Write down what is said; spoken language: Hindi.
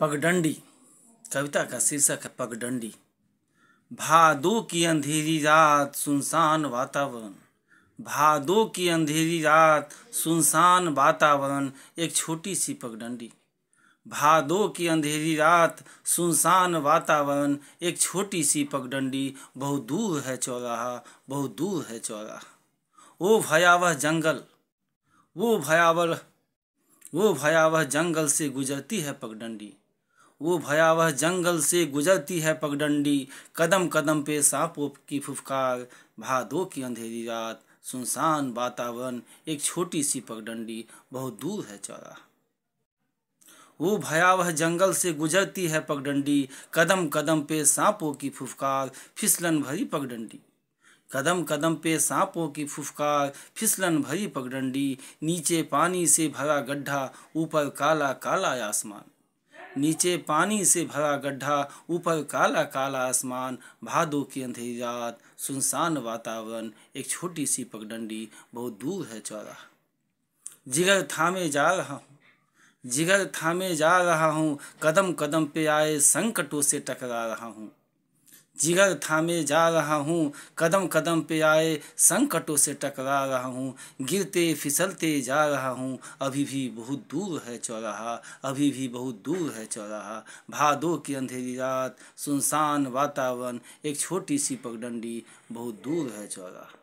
पगडंडी कविता का शीर्षक है पगडंडी भादो की अंधेरी रात सुनसान वातावरण भादो की अंधेरी रात सुनसान वातावरण एक छोटी सी पगडंडी भादो की अंधेरी रात सुनसान वातावरण एक छोटी सी पगडंडी बहुत दूर है चौराहा बहुत दूर है चौराहा वो भयावह जंगल वो भयावह वो भयावह जंगल से गुजरती है पगडंडी वो भयावह जंगल से गुजरती है पगडंडी कदम कदम पे सांपों की फुफकार भादो की अंधेरी रात सुनसान वातावरण एक छोटी सी पगडंडी बहुत दूर है चौरा वो भयावह जंगल से गुजरती है पगडंडी कदम कदम पे सांपों की फुफकार फिसलन भरी पगडंडी कदम कदम पे सांपों की फुफकार फिसलन भरी पगडंडी नीचे पानी से भरा गड्ढा ऊपर काला काला आसमान नीचे पानी से भरा गड्ढा ऊपर काला काला आसमान भादों की अंधेरी रात सुनसान वातावरण एक छोटी सी पगडंडी बहुत दूर है चौरा जिगर थामे जा रहा हूँ जिगर थामे जा रहा हूँ कदम कदम पे आए संकटों से टकरा रहा हूँ जिगर थामे जा रहा हूँ कदम कदम पे आए संकटों से टकरा रहा हूँ गिरते फिसलते जा रहा हूँ अभी भी बहुत दूर है चौराहा अभी भी बहुत दूर है चौराहा भादो की अंधेरी रात सुनसान वातावरण एक छोटी सी पगडंडी बहुत दूर है चौराहा